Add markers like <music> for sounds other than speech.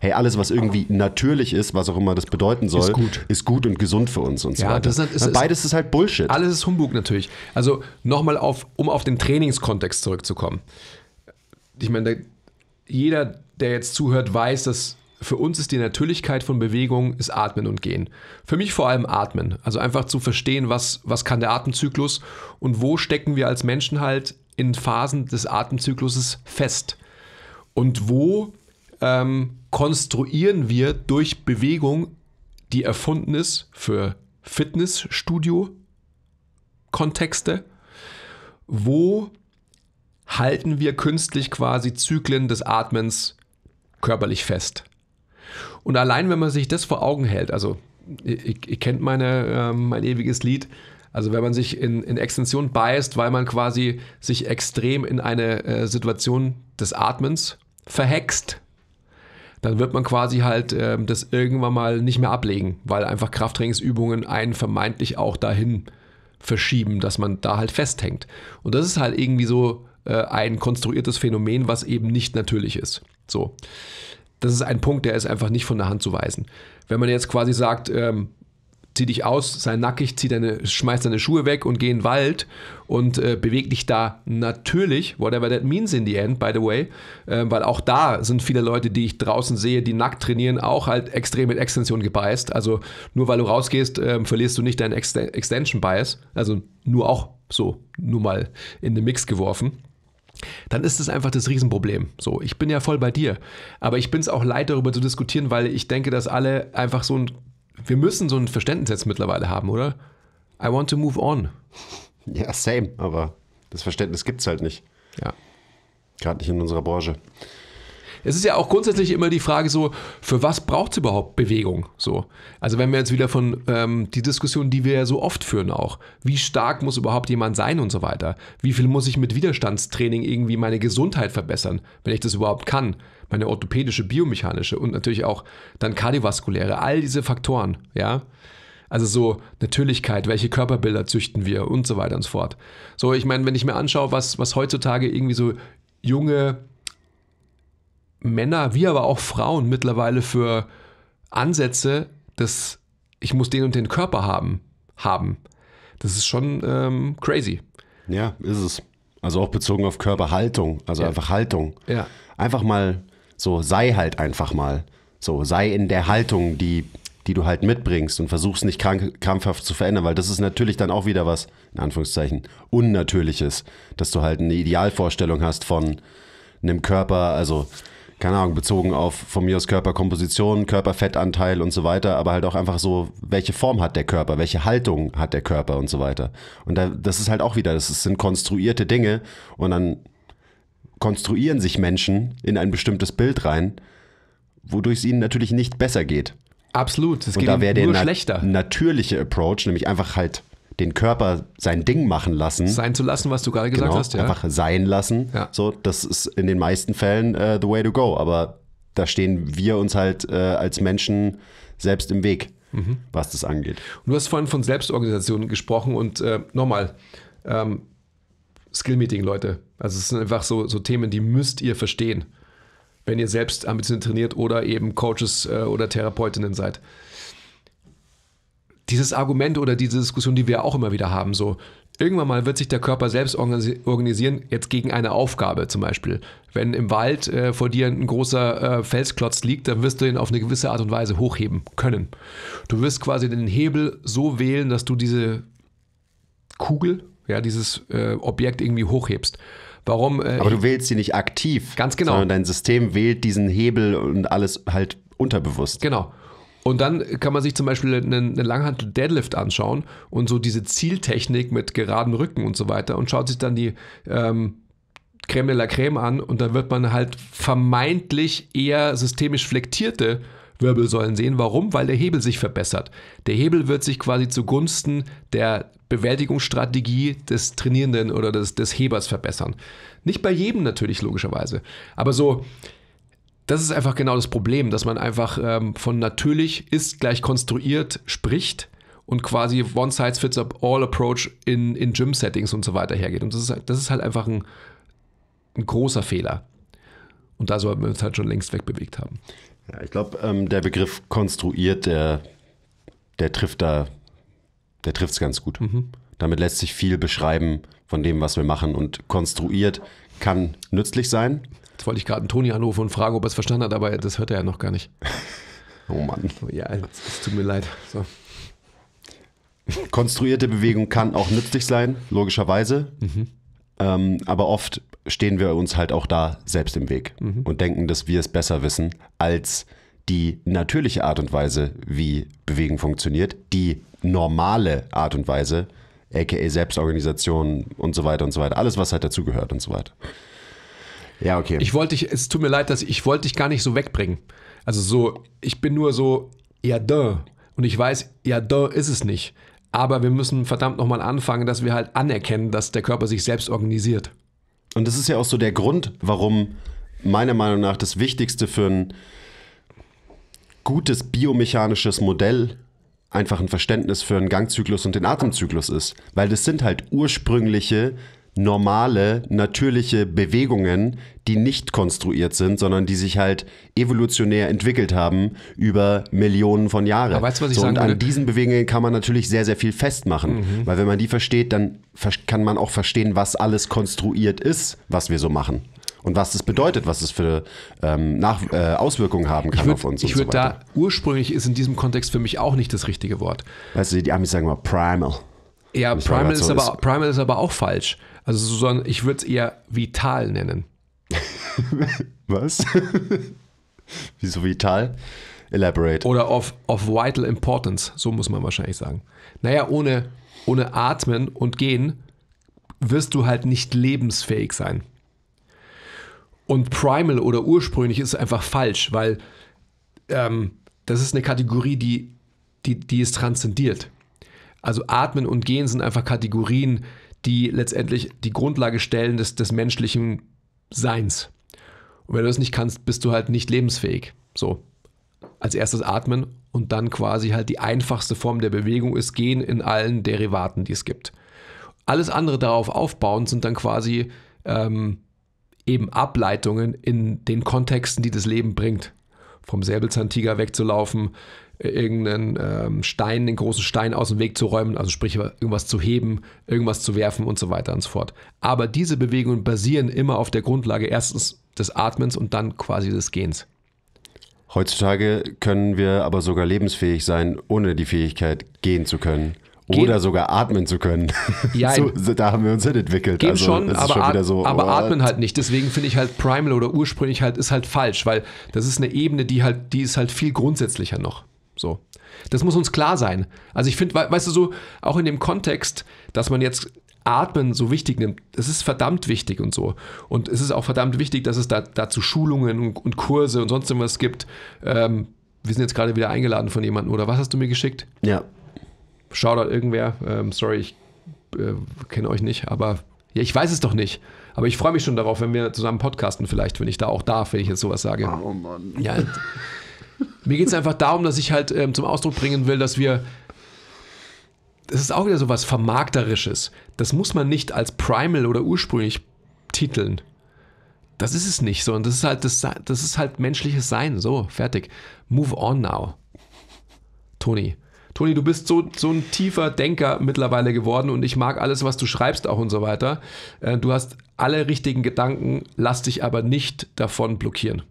hey, alles, was irgendwie natürlich ist, was auch immer das bedeuten soll, ist gut, ist gut und gesund für uns und so weiter. Das ist, halt- ist, Beides ist halt Bullshit. Alles ist Humbug natürlich. Also nochmal auf, um auf den Trainingskontext zurückzukommen. Ich meine, der, jeder, der jetzt zuhört, weiß, dass für uns ist die Natürlichkeit von Bewegung ist Atmen und Gehen. Für mich vor allem Atmen. Also einfach zu verstehen, was, was kann der Atemzyklus und wo stecken wir als Menschen halt in Phasen des Atemzykluses fest. Und wo ähm, konstruieren wir durch Bewegung, die erfunden ist für Fitnessstudio-Kontexte, wo halten wir künstlich quasi Zyklen des Atmens körperlich fest. Und allein wenn man sich das vor Augen hält, also ihr, kennt meine, äh, mein ewiges Lied, also wenn man sich in, in Extension beißt, weil man quasi sich extrem in eine äh, Situation des Atmens verhext, dann wird man quasi halt äh, das irgendwann mal nicht mehr ablegen, weil einfach Krafttrainingsübungen einen vermeintlich auch dahin verschieben, dass man da halt festhängt. Und das ist halt irgendwie so äh, ein konstruiertes Phänomen, was eben nicht natürlich ist. So. Das ist ein Punkt, der ist einfach nicht von der Hand zu weisen. Wenn man jetzt quasi sagt, ähm, zieh dich aus, sei nackig, zieh deine, schmeiß deine Schuhe weg und geh in den Wald und äh, beweg dich da natürlich, whatever that means in the end, by the way, äh, weil auch da sind viele Leute, die ich draußen sehe, die nackt trainieren, auch halt extrem mit Extension gebeißt. Also nur weil du rausgehst, äh, verlierst du nicht deinen Ext Extension Bias. Also nur auch so, nur mal in den Mix geworfen dann ist es einfach das Riesenproblem. So, ich bin ja voll bei dir, aber ich bin es auch leid, darüber zu diskutieren, weil ich denke, dass alle einfach so ein wir müssen so ein Verständnis jetzt mittlerweile haben, oder? I want to move on. Ja, same, aber das Verständnis gibt es halt nicht. Ja. Gerade nicht in unserer Branche. Es ist ja auch grundsätzlich immer die Frage so, für was braucht es überhaupt Bewegung? So. Also wenn wir jetzt wieder von ähm, die Diskussion, die wir ja so oft führen auch, wie stark muss überhaupt jemand sein und so weiter? Wie viel muss ich mit Widerstandstraining irgendwie meine Gesundheit verbessern, wenn ich das überhaupt kann? meine orthopädische, biomechanische und natürlich auch dann kardiovaskuläre, all diese Faktoren, ja. Also so Natürlichkeit, welche Körperbilder züchten wir und so weiter und so fort. So, ich meine, wenn ich mir anschaue, was, was heutzutage irgendwie so junge Männer, wie aber auch Frauen mittlerweile für Ansätze dass Ich muss den und den Körper haben, haben. Das ist schon ähm, crazy. Ja, ist es. Also auch bezogen auf Körperhaltung, also ja. einfach Haltung. Ja. Einfach mal so, sei halt einfach mal. So, sei in der Haltung, die, die du halt mitbringst und versuchst nicht krank, krampfhaft zu verändern, weil das ist natürlich dann auch wieder was, in Anführungszeichen, Unnatürliches, dass du halt eine Idealvorstellung hast von einem Körper, also keine Ahnung, bezogen auf von mir aus Körperkomposition, Körperfettanteil und so weiter, aber halt auch einfach so, welche Form hat der Körper, welche Haltung hat der Körper und so weiter. Und da, das ist halt auch wieder, das sind konstruierte Dinge und dann konstruieren sich Menschen in ein bestimmtes Bild rein, wodurch es ihnen natürlich nicht besser geht. Absolut, es geht da ihnen nur der schlechter. Na natürliche Approach, nämlich einfach halt den Körper sein Ding machen lassen. Sein zu lassen, was du gerade gesagt genau, hast, ja. Einfach sein lassen. Ja. So, das ist in den meisten Fällen uh, the way to go. Aber da stehen wir uns halt uh, als Menschen selbst im Weg, mhm. was das angeht. Und du hast vorhin von Selbstorganisationen gesprochen und äh, nochmal, ähm, Skill-Meeting, Leute. Also es sind einfach so, so Themen, die müsst ihr verstehen, wenn ihr selbst ambitioniert trainiert oder eben Coaches äh, oder Therapeutinnen seid. Dieses Argument oder diese Diskussion, die wir auch immer wieder haben, so, Irgendwann mal wird sich der Körper selbst organisieren, jetzt gegen eine Aufgabe zum Beispiel. Wenn im Wald äh, vor dir ein großer äh, Felsklotz liegt, dann wirst du ihn auf eine gewisse Art und Weise hochheben können. Du wirst quasi den Hebel so wählen, dass du diese Kugel ja, dieses äh, Objekt irgendwie hochhebst. Warum? Äh, Aber du wählst sie nicht aktiv. Ganz genau. Sondern dein System wählt diesen Hebel und alles halt unterbewusst. Genau. Und dann kann man sich zum Beispiel einen, einen Langhantel-Deadlift anschauen und so diese Zieltechnik mit geraden Rücken und so weiter und schaut sich dann die ähm, Creme de la Creme an und dann wird man halt vermeintlich eher systemisch flexierte Wirbelsäulen sehen. Warum? Weil der Hebel sich verbessert. Der Hebel wird sich quasi zugunsten der Bewältigungsstrategie des Trainierenden oder des, des Hebers verbessern. Nicht bei jedem natürlich, logischerweise. Aber so, das ist einfach genau das Problem, dass man einfach ähm, von natürlich ist gleich konstruiert spricht und quasi One-Size-Fits-All-Approach in, in Gym-Settings und so weiter hergeht. Und das ist, das ist halt einfach ein, ein großer Fehler. Und da sollten wir uns halt schon längst wegbewegt haben. Ja, ich glaube, ähm, der Begriff konstruiert, der, der trifft da, der trifft es ganz gut. Mhm. Damit lässt sich viel beschreiben von dem, was wir machen. Und konstruiert kann nützlich sein. Jetzt wollte ich gerade einen Toni anrufen und fragen, ob er es verstanden hat, aber das hört er ja noch gar nicht. <laughs> oh Mann. Oh, ja, es tut mir leid. So. Konstruierte Bewegung kann auch nützlich sein, logischerweise. Mhm. Ähm, aber oft stehen wir uns halt auch da selbst im Weg mhm. und denken, dass wir es besser wissen als die natürliche Art und Weise, wie Bewegen funktioniert, die normale Art und Weise, aka Selbstorganisation und so weiter und so weiter, alles, was halt dazugehört und so weiter. Ja, okay. Ich wollte dich, es tut mir leid, dass ich, ich wollte dich gar nicht so wegbringen. Also so, ich bin nur so, ja, da. Und ich weiß, ja, da ist es nicht. Aber wir müssen verdammt nochmal anfangen, dass wir halt anerkennen, dass der Körper sich selbst organisiert. Und das ist ja auch so der Grund, warum meiner Meinung nach das Wichtigste für ein gutes biomechanisches Modell einfach ein Verständnis für einen Gangzyklus und den Atemzyklus ist. Weil das sind halt ursprüngliche normale, natürliche Bewegungen, die nicht konstruiert sind, sondern die sich halt evolutionär entwickelt haben über Millionen von Jahren. Aber weißt du, was ich so, sagen und an würde? diesen Bewegungen kann man natürlich sehr, sehr viel festmachen. Mhm. Weil wenn man die versteht, dann kann man auch verstehen, was alles konstruiert ist, was wir so machen. Und was das bedeutet, was es für ähm, Nach äh, Auswirkungen haben kann würd, auf uns. Ich würde so da, ursprünglich ist in diesem Kontext für mich auch nicht das richtige Wort. Weißt du, die Amis sagen mal primal. Ja, primal ist, aber, primal ist aber auch falsch. Also Susanne, ich würde es eher vital nennen. <laughs> Was? <laughs> Wieso vital? Elaborate. Oder of, of vital importance, so muss man wahrscheinlich sagen. Naja, ohne, ohne Atmen und Gehen wirst du halt nicht lebensfähig sein. Und primal oder ursprünglich ist einfach falsch, weil ähm, das ist eine Kategorie, die, die, die es transzendiert. Also Atmen und Gehen sind einfach Kategorien, die letztendlich die Grundlage stellen des, des menschlichen Seins. Und wenn du das nicht kannst, bist du halt nicht lebensfähig. So. Als erstes atmen und dann quasi halt die einfachste Form der Bewegung ist gehen in allen Derivaten, die es gibt. Alles andere darauf aufbauend sind dann quasi ähm, eben Ableitungen in den Kontexten, die das Leben bringt vom Säbelzahntiger wegzulaufen, äh, irgendeinen ähm, Stein, einen großen Stein aus dem Weg zu räumen, also sprich irgendwas zu heben, irgendwas zu werfen und so weiter und so fort. Aber diese Bewegungen basieren immer auf der Grundlage erstens des Atmens und dann quasi des Gehens. Heutzutage können wir aber sogar lebensfähig sein, ohne die Fähigkeit gehen zu können. Oder sogar atmen zu können. Ja, <laughs> so, da haben wir uns hinentwickelt. Halt Geht also, schon, aber, schon at so, aber oh. atmen halt nicht. Deswegen finde ich halt Primal oder ursprünglich halt ist halt falsch, weil das ist eine Ebene, die halt, die ist halt viel grundsätzlicher noch. So. Das muss uns klar sein. Also ich finde, weißt du so, auch in dem Kontext, dass man jetzt Atmen so wichtig nimmt, es ist verdammt wichtig und so. Und es ist auch verdammt wichtig, dass es da, dazu Schulungen und, und Kurse und sonst irgendwas gibt. Ähm, wir sind jetzt gerade wieder eingeladen von jemandem, oder was hast du mir geschickt? Ja. Shoutout irgendwer. Ähm, sorry, ich äh, kenne euch nicht, aber ja, ich weiß es doch nicht. Aber ich freue mich schon darauf, wenn wir zusammen podcasten, vielleicht, wenn ich da auch darf, wenn ich jetzt sowas sage. Oh Mann. Ja, mir geht es einfach darum, dass ich halt ähm, zum Ausdruck bringen will, dass wir. Das ist auch wieder so was Vermarkterisches. Das muss man nicht als Primal oder ursprünglich titeln. Das ist es nicht so. Und das ist halt, das, das ist halt menschliches Sein. So, fertig. Move on now. Toni. Toni, du bist so, so ein tiefer Denker mittlerweile geworden und ich mag alles, was du schreibst auch und so weiter. Äh, du hast alle richtigen Gedanken, lass dich aber nicht davon blockieren.